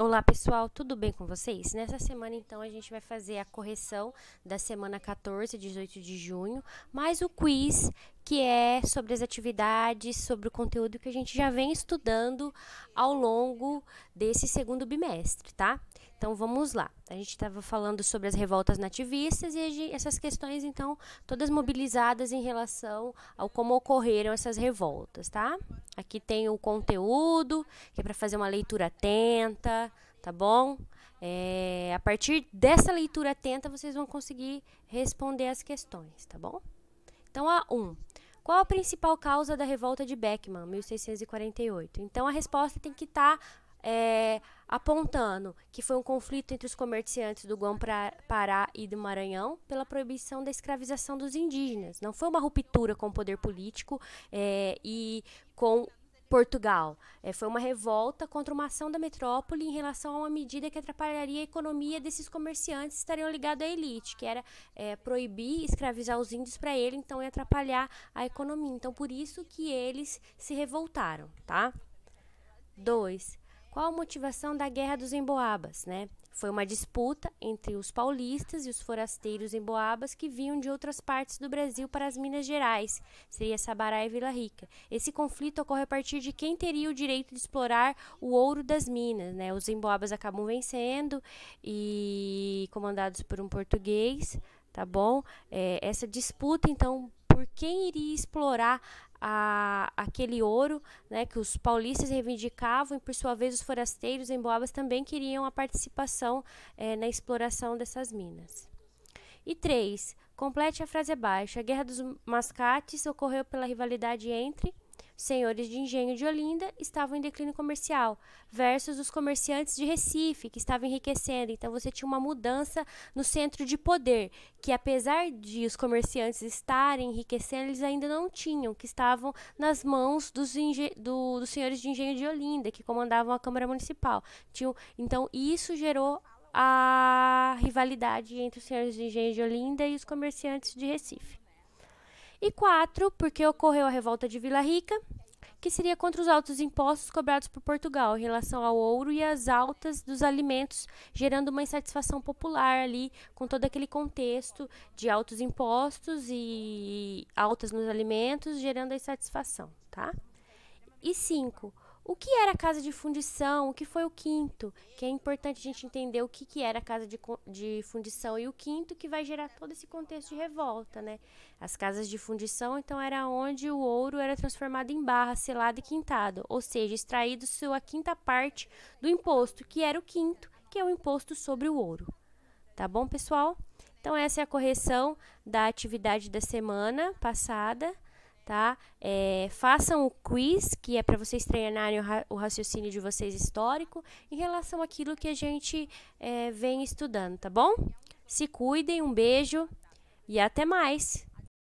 Olá pessoal, tudo bem com vocês? Nessa semana então a gente vai fazer a correção da semana 14, 18 de junho, mais o quiz que é sobre as atividades, sobre o conteúdo que a gente já vem estudando ao longo desse segundo bimestre, tá? Então vamos lá. A gente estava falando sobre as revoltas nativistas e essas questões, então, todas mobilizadas em relação ao como ocorreram essas revoltas, tá? Aqui tem o conteúdo, que é para fazer uma leitura atenta, tá bom? É, a partir dessa leitura atenta, vocês vão conseguir responder as questões, tá bom? Então, a 1. Um, qual a principal causa da revolta de Beckman, 1648? Então a resposta tem que estar tá, é, apontando que foi um conflito entre os comerciantes do Guam-Pará e do Maranhão pela proibição da escravização dos indígenas. Não foi uma ruptura com o poder político é, e com Portugal. É, foi uma revolta contra uma ação da metrópole em relação a uma medida que atrapalharia a economia desses comerciantes que estariam ligados à elite, que era é, proibir escravizar os índios para ele, então ia atrapalhar a economia. Então, por isso que eles se revoltaram, tá? 2. Qual a motivação da Guerra dos Emboabas, né? Foi uma disputa entre os paulistas e os forasteiros emboabas que vinham de outras partes do Brasil para as Minas Gerais, seria Sabará e Vila Rica. Esse conflito ocorre a partir de quem teria o direito de explorar o ouro das minas. Né? Os emboabas acabam vencendo e comandados por um português, tá bom? É, essa disputa, então, por quem iria explorar a, aquele ouro né, que os paulistas reivindicavam e, por sua vez, os forasteiros em Boabas também queriam a participação é, na exploração dessas minas. E três, complete a frase abaixo. A Guerra dos Mascates ocorreu pela rivalidade entre senhores de engenho de Olinda estavam em declínio comercial, versus os comerciantes de Recife, que estavam enriquecendo. Então você tinha uma mudança no centro de poder, que apesar de os comerciantes estarem enriquecendo, eles ainda não tinham, que estavam nas mãos dos, do, dos senhores de engenho de Olinda, que comandavam a Câmara Municipal. Tinha, então isso gerou a rivalidade entre os senhores de engenho de Olinda e os comerciantes de Recife. E quatro, porque ocorreu a revolta de Vila Rica, que seria contra os altos impostos cobrados por Portugal em relação ao ouro e as altas dos alimentos, gerando uma insatisfação popular ali com todo aquele contexto de altos impostos e altas nos alimentos, gerando a insatisfação, tá? E cinco o que era a casa de fundição? O que foi o quinto? Que é importante a gente entender o que, que era a casa de, de fundição e o quinto que vai gerar todo esse contexto de revolta, né? As casas de fundição, então, era onde o ouro era transformado em barra, selado e quintado, ou seja, extraído sua quinta parte do imposto, que era o quinto, que é o imposto sobre o ouro. Tá bom, pessoal? Então, essa é a correção da atividade da semana passada tá? É, façam o quiz, que é para vocês treinarem o, ra o, raciocínio de vocês histórico em relação àquilo que a gente é, vem estudando, tá bom? Se cuidem, um beijo e até mais!